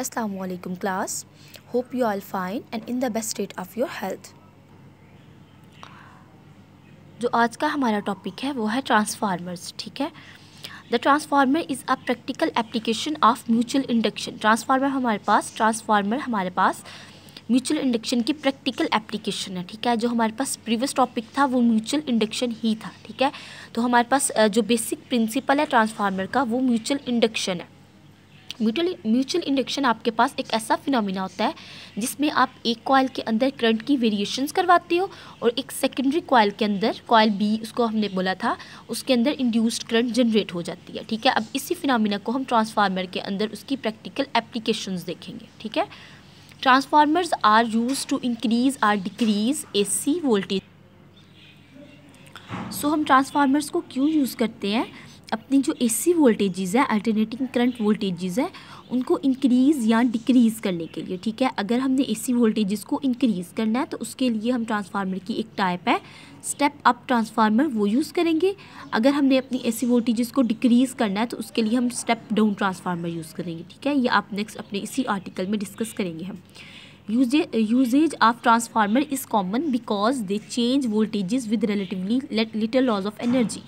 असलकम class hope you are fine and in the best state of your health जो आज का हमारा टॉपिक है वो है ट्रांसफार्मर्स ठीक है the transformer is a practical application of mutual induction transformer हमारे पास ट्रांसफार्मर हमारे पास म्यूचुअल इंडक्शन की प्रैक्टिकल एप्लीकेशन है ठीक है जो हमारे पास प्रीवियस टॉपिक था वो म्यूचुअल इंडक्शन ही था ठीक है तो हमारे पास जो बेसिक प्रिंसिपल है ट्रांसफार्मर का वो म्यूचुअल इंडक्शन है म्यूचुअल म्यूचुअल इंडक्शन आपके पास एक ऐसा फिनोमिना होता है जिसमें आप एक कॉयल के अंदर करंट की वेरिएशंस करवाते हो और एक सेकेंडरी कॉयल के अंदर कॉयल बी उसको हमने बोला था उसके अंदर इंड्यूस्ड करंट जनरेट हो जाती है ठीक है अब इसी फिनोमिना को हम ट्रांसफार्मर के अंदर उसकी प्रैक्टिकल एप्लीकेशन देखेंगे ठीक है transformers are used to increase or decrease A C voltage so हम ट्रांसफार्मर्स को क्यों यूज़ करते हैं अपनी जो एसी वोल्टेजेस है अल्टरनेटिंग करंट वोल्टेजेस है उनको इंक्रीज़ या डिक्रीज़ करने के लिए ठीक है अगर हमने एसी वोल्टेजेस को इंक्रीज़ करना है तो उसके लिए हम ट्रांसफार्मर की एक टाइप है स्टेप अप ट्रांसफार्मर वो यूज़ करेंगे अगर हमने अपनी एसी वोल्टेजेस को डिक्रीज़ करना है तो उसके लिए हम स्टेप डाउन ट्रांसफार्मर यूज़ करेंगे ठीक है ये आप नेक्स्ट अपने इसी आर्टिकल में डिस्कस करेंगे हम uses of transformer is common because they change voltages with relatively little loss of energy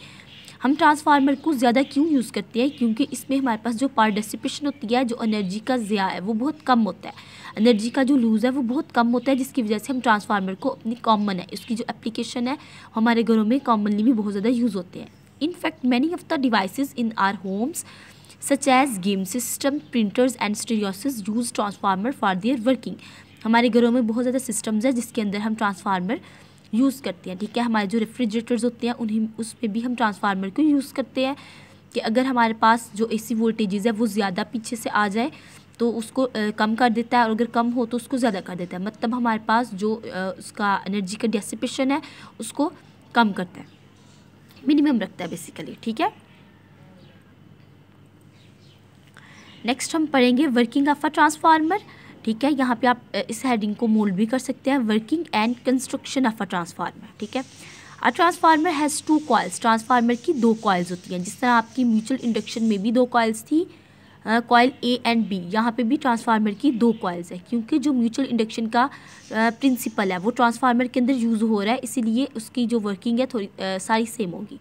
हम ट्रांसफार्मर को ज़्यादा क्यों यूज़ करते हैं क्योंकि इसमें हमारे पास जो पार्टिसिपेशन होती है जो एनर्जी का ज़िया है वो बहुत कम होता है एनर्जी का जो लूज़ है वो बहुत कम होता है जिसकी वजह से हम ट्रांसफार्मर को अपनी कॉमन है उसकी जो एप्लीकेशन है हमारे घरों में कॉमनली भी बहुत ज़्यादा यूज़ होते हैं in fact many of the device in our homes such as game system printers and stereos use transformer for their working हमारे घरों में बहुत ज़्यादा सिस्टम्स है जिसके अंदर हम ट्रांसफार्मर यूज़ करते हैं ठीक है हमारे जो रेफ्रिजरेटर्स होते हैं उन्हीं उसमें भी हम ट्रांसफार्मर को यूज़ करते हैं कि अगर हमारे पास जो ए सी वोल्टेज है वो ज़्यादा पीछे से आ जाए तो उसको कम कर देता है और अगर कम हो तो उसको ज़्यादा कर देता है मतलब हमारे पास जो उसका एनर्जी का डेसिपेशन है उसको कम करता है मिनिमम रखता है बेसिकली ठीक है नेक्स्ट हम पढ़ेंगे वर्किंग ऑफ अ ट्रांसफार्मर ठीक है यहाँ पे आप इस हेडिंग को मोल्ड भी कर सकते हैं working and construction of a transformer ठीक है a transformer has two coils transformer की दो कॉयल्स होती हैं जिस तरह आपकी म्यूचुअल इंडक्शन में भी दो कॉयल्स थी कॉयल ए एंड बी यहाँ पे भी ट्रांसफार्मर की दो कॉयल्स हैं क्योंकि जो म्यूचुअल इंडक्शन का प्रिंसिपल है वो ट्रांसफार्मर के अंदर यूज़ हो रहा है इसीलिए उसकी जो वर्किंग है थोड़ी सारी सेम होगी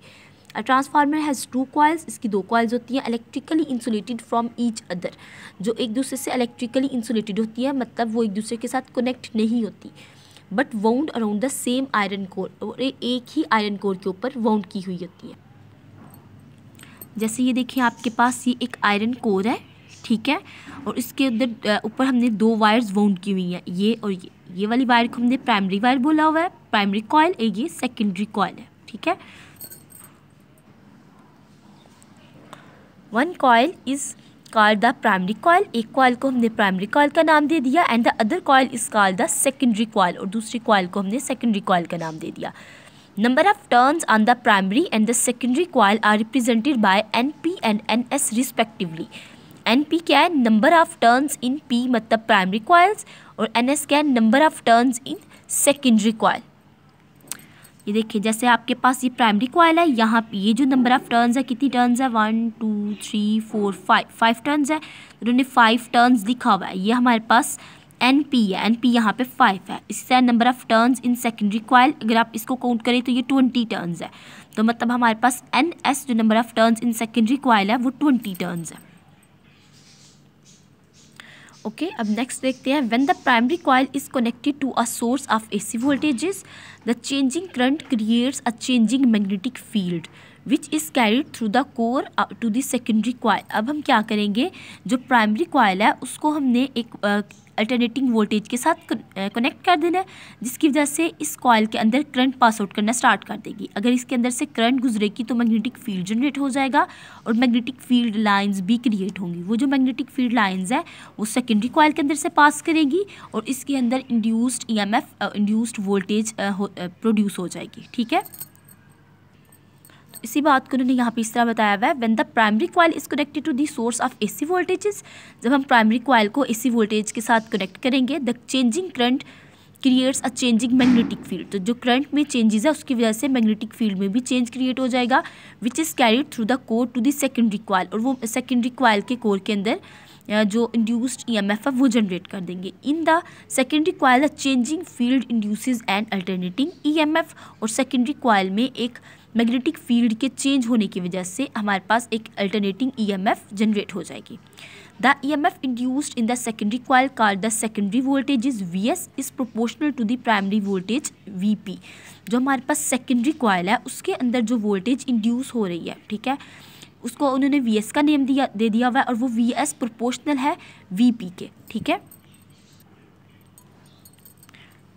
ट्रांसफार्मर हैज़ टू कॉयल्स इसकी दो कॉयल्स होती हैं electrically insulated from each other जो एक दूसरे से इलेक्ट्रिकली इंसुलेटेड होती है मतलब वो एक दूसरे के साथ कनेक्ट नहीं होती but wound around the same iron core और एक ही आयरन कोर के ऊपर वाउंड की हुई होती है जैसे ये देखिए आपके पास ये एक आयरन कोर है ठीक है और इसके अंदर ऊपर हमने दो वायर्स वाउंड की हुई हैं ये और ये ये वाली वायर को हमने प्राइमरी वायर बोला हुआ है प्राइमरी कॉयल और ये सेकेंडरी कॉयल है ठीक है one coil is called the primary coil एक कॉयल को हमने प्राइमरी कॉयल का नाम दे दिया and the other coil is called the secondary coil और दूसरी कॉयल को हमने सेकेंडरी कॉयल का नाम दे दिया number of turns on the primary and the secondary coil are represented by N P and N S respectively N P क्या है number of turns in P मतलब प्राइमरी कॉयल्स और एन एस क्या है number of turns in secondary coil ये देखिए जैसे आपके पास ये प्राइमरी कॉयल है यहाँ ये जो नंबर ऑफ टर्न्स है कितनी टर्न्स है one two three four five five turns है उन्होंने फाइव टर्न्स लिखा हुआ है ये हमारे पास एन पी है एन पी यहाँ पे फाइव है इसी तरह number of turns in secondary coil अगर आप इसको काउंट करें तो ये ट्वेंटी टर्न्स है तो मतलब हमारे पास एन एस जो number of turns in secondary coil है वो ट्वेंटी टर्न्स है ओके अब नेक्स्ट देखते हैं when the primary coil is connected to a source of AC voltages the changing current creates a changing magnetic field which is carried through the core to the secondary coil अब हम क्या करेंगे जो primary coil है उसको हमने एक alternating voltage के साथ कनेक्ट कर देना है जिसकी वजह से इस कॉयल के अंदर करंट पास आउट करना स्टार्ट कर देगी अगर इसके अंदर से करंट गुजरेगी तो मैग्नेटिक फील्ड जनरेट हो जाएगा और मैग्नेटिक फील्ड लाइंस भी क्रिएट होंगी वो जो मैग्नेटिक फील्ड लाइंस है वो सेकेंडरी कॉयल के अंदर से पास करेगी और इसके अंदर induced E M induced voltage produce हो जाएगी ठीक है इसी बात को उन्होंने यहाँ पे इस तरह बताया हुआ है when the primary coil is connected to the source of AC voltages जब हम प्राइमरी क्वाइल को ए सी वोल्टेज के साथ कनेक्ट करेंगे the changing current creates a changing magnetic field तो जो करंट में चेंजेस है उसकी वजह से मैग्नेटिक फील्ड में भी चेंज क्रिएट हो जाएगा which is carried through the core to the secondary coil और वो सेकेंडरी क्वाइल के कोर के अंदर जो इंड्यूस्ड ई एम एफ है वो जनरेट कर देंगे in the secondary coil the changing field induces and alternating E M F और सेकेंडरी क्वाइल में एक मैग्नेटिक फील्ड के चेंज होने की वजह से हमारे पास एक अल्टरनेटिंग ईएमएफ जनरेट हो जाएगी the EMF induced in the secondary coil called the secondary voltage is V S is proportional to the primary voltage V P जो हमारे पास सेकेंडरी कॉयल है उसके अंदर जो वोल्टेज इंड्यूस हो रही है ठीक है उसको उन्होंने वी एस का नेम दिया दे दिया हुआ है और वो वी एस प्रोपोर्शनल है वी पी के ठीक है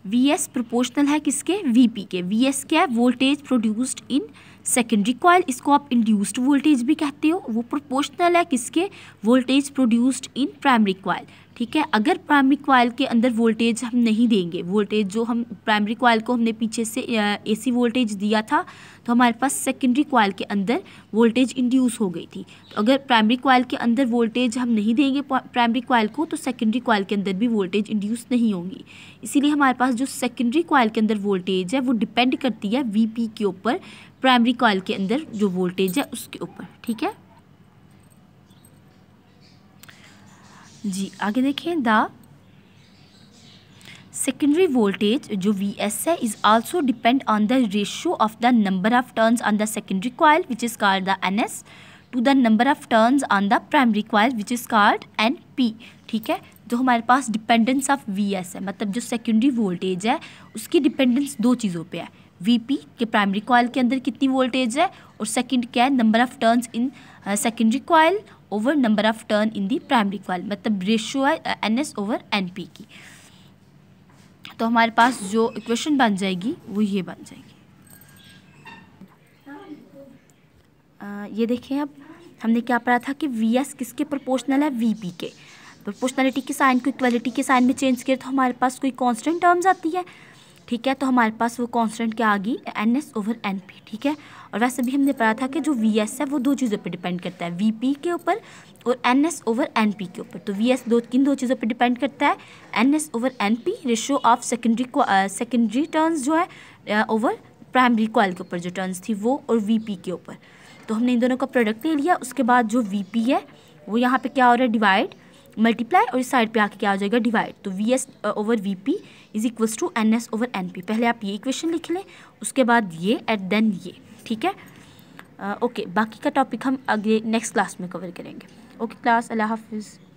वी एस प्रोपोर्शनल है किसके वी पी के वी एस क्या है voltage produced in secondary coil इसको आप इंड्यूस्ड वोल्टेज भी कहते हो वो प्रोपोर्शनल है किसके voltage produced in primary coil ठीक है अगर प्राइमरी क्वाइल के अंदर वोल्टेज हम नहीं देंगे वोल्टेज जो हम प्राइमरी क्वाइल को हमने पीछे से एसी वोल्टेज दिया था तो हमारे पास सेकेंडरी क्वाइल के अंदर वोल्टेज इंड्यूस हो गई थी तो अगर प्राइमरी क्वाइल के अंदर वोल्टेज हम नहीं देंगे प्राइमरी क्वाइल को तो सेकेंडरी क्वाइल के अंदर भी वोल्टेज इंड्यूस नहीं होगी इसीलिए हमारे पास जो सेकेंडरी क्वाइल के अंदर वोल्टेज है वो डिपेंड करती है वी के ऊपर प्राइमरी क्वाइल के अंदर जो वोल्टेज है उसके ऊपर ठीक है जी आगे देखें द सेकेंडरी वोल्टेज जो वी एस है is also depend on the ratio of the number of turns on the secondary coil which is called the N S to the number of turns on the primary coil which is called N P ठीक है जो हमारे पास dependence of V S है मतलब जो secondary voltage है उसकी डिपेंडेंस दो चीज़ों पे है वी पी के प्राइमरी क्वाइल के अंदर कितनी वोल्टेज है और सेकेंड क्या है number of turns in secondary coil over number of turn in the primary coil मतलब रेशियो है N S over N P की तो हमारे पास जो इक्वेशन बन जाएगी वो ये बन जाएगी आ, uh, ये देखें अब हमने क्या पढ़ा था कि वी एस किसके प्रोपोर्शनल है वी पी के प्रोपोर्शनलिटी के साइन को इक्वलिटी के साइन में चेंज किया तो हमारे पास कोई कॉन्स्टेंट टर्म्स आती है ठीक है तो हमारे पास वो कॉन्स्टेंट क्या आ गई N S over N P ठीक है और वैसे भी हमने पढ़ा था कि जो वी एस है वो दो चीज़ों पर डिपेंड करता है वी पी के ऊपर और N S over N P के ऊपर तो वी एस दो किन दो चीज़ों पर डिपेंड करता है N S over N P ratio of secondary secondary turns जो है ओवर प्राइमरी कॉल के ऊपर जो टर्नस थी वो और वी पी के ऊपर तो हमने इन दोनों का प्रोडक्ट ले लिया उसके बाद जो वी पी है वो यहाँ पर क्या हो रहा है डिवाइड मल्टीप्लाई और इस साइड पे आके क्या हो जाएगा डिवाइड तो V S over V P is equals to N S over N P पहले आप ये इक्वेशन लिख लें उसके बाद ये एट देन ये ठीक है ओके uh, बाकी का टॉपिक हम अगले नेक्स्ट क्लास में कवर करेंगे ओके क्लास अल्लाह हाफिज़